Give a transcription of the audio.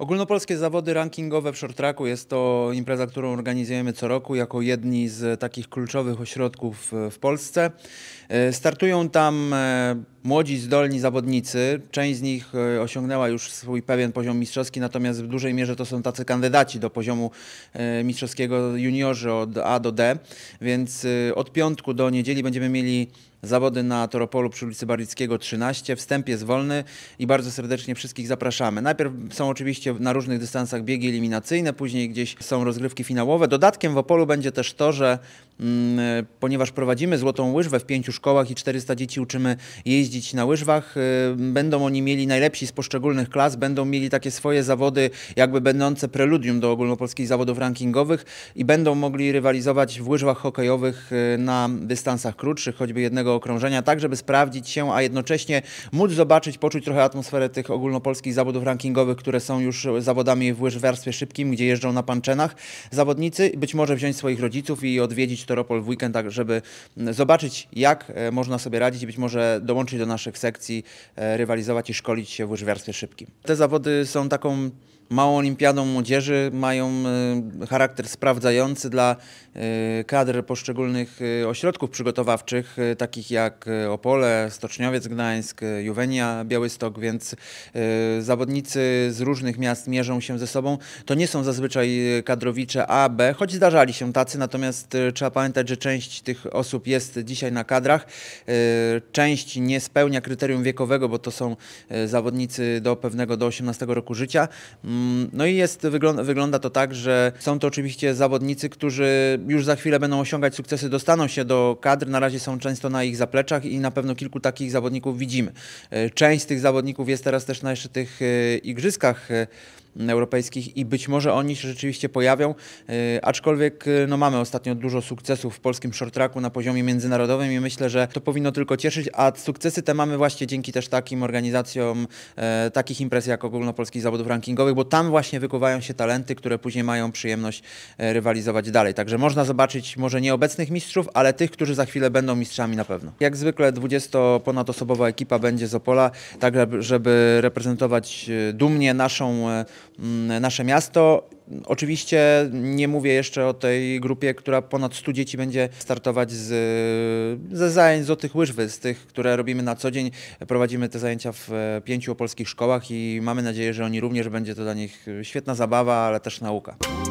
Ogólnopolskie zawody rankingowe w short tracku jest to impreza, którą organizujemy co roku jako jedni z takich kluczowych ośrodków e, w Polsce. E, startują tam e, młodzi, zdolni zawodnicy. Część z nich e, osiągnęła już swój pewien poziom mistrzowski, natomiast w dużej mierze to są tacy kandydaci do poziomu e, mistrzowskiego juniorzy od A do D. Więc e, od piątku do niedzieli będziemy mieli zawody na Toropolu przy ulicy Barlickiego 13. Wstęp jest wolny i bardzo serdecznie wszystkich zapraszamy. Najpierw są oczywiście na różnych dystansach biegi eliminacyjne, później gdzieś są rozgrywki finałowe. Dodatkiem w Opolu będzie też to, że Mm, e, ponieważ prowadzimy złotą łyżwę w pięciu szkołach i 400 dzieci uczymy jeździć na łyżwach. E, będą oni mieli najlepsi z poszczególnych klas, będą mieli takie swoje zawody, jakby będące preludium do ogólnopolskich zawodów rankingowych i będą mogli rywalizować w łyżwach hokejowych e, na dystansach krótszych, choćby jednego okrążenia, tak żeby sprawdzić się, a jednocześnie móc zobaczyć, poczuć trochę atmosferę tych ogólnopolskich zawodów rankingowych, które są już zawodami w łyżwiarstwie szybkim, gdzie jeżdżą na panczenach zawodnicy, być może wziąć swoich rodziców i odwiedzić Czteropol w weekend, tak żeby zobaczyć, jak e, można sobie radzić i być może dołączyć do naszych sekcji, e, rywalizować i szkolić się w łyżwiarstwie szybkim. Te zawody są taką małą olimpiadą młodzieży, mają y, charakter sprawdzający dla y, kadr poszczególnych y, ośrodków przygotowawczych, takich jak Opole, Stoczniowiec Gdańsk, Juwenia Białystok, więc zawodnicy z różnych miast mierzą się ze sobą. To nie są zazwyczaj kadrowicze A, B, choć zdarzali się tacy, natomiast trzeba pamiętać, że część tych osób jest dzisiaj na kadrach, część nie spełnia kryterium wiekowego, bo to są zawodnicy do pewnego, do 18 roku życia no i jest, wygląda, wygląda to tak, że są to oczywiście zawodnicy, którzy już za chwilę będą osiągać sukcesy, dostaną się do kadr. Na razie są często na ich zapleczach i na pewno kilku takich zawodników widzimy. E, część z tych zawodników jest teraz też na jeszcze tych e, igrzyskach e, europejskich i być może oni się rzeczywiście pojawią, y, aczkolwiek y, no, mamy ostatnio dużo sukcesów w polskim short tracku na poziomie międzynarodowym i myślę, że to powinno tylko cieszyć, a sukcesy te mamy właśnie dzięki też takim organizacjom, e, takich imprez jak ogólnopolskich zawodów rankingowych, bo tam właśnie wykuwają się talenty, które później mają przyjemność e, rywalizować dalej. Także można zobaczyć może nie obecnych mistrzów, ale tych, którzy za chwilę będą mistrzami na pewno. Jak zwykle 20-ponadosobowa ekipa będzie z Opola, tak żeby reprezentować e, dumnie naszą e, Mm, nasze miasto. Oczywiście nie mówię jeszcze o tej grupie, która ponad 100 dzieci będzie startować z, ze zajęć z tych łyżwy, z tych, które robimy na co dzień. Prowadzimy te zajęcia w e, pięciu polskich szkołach i mamy nadzieję, że oni również będzie to dla nich e, świetna zabawa, ale też nauka.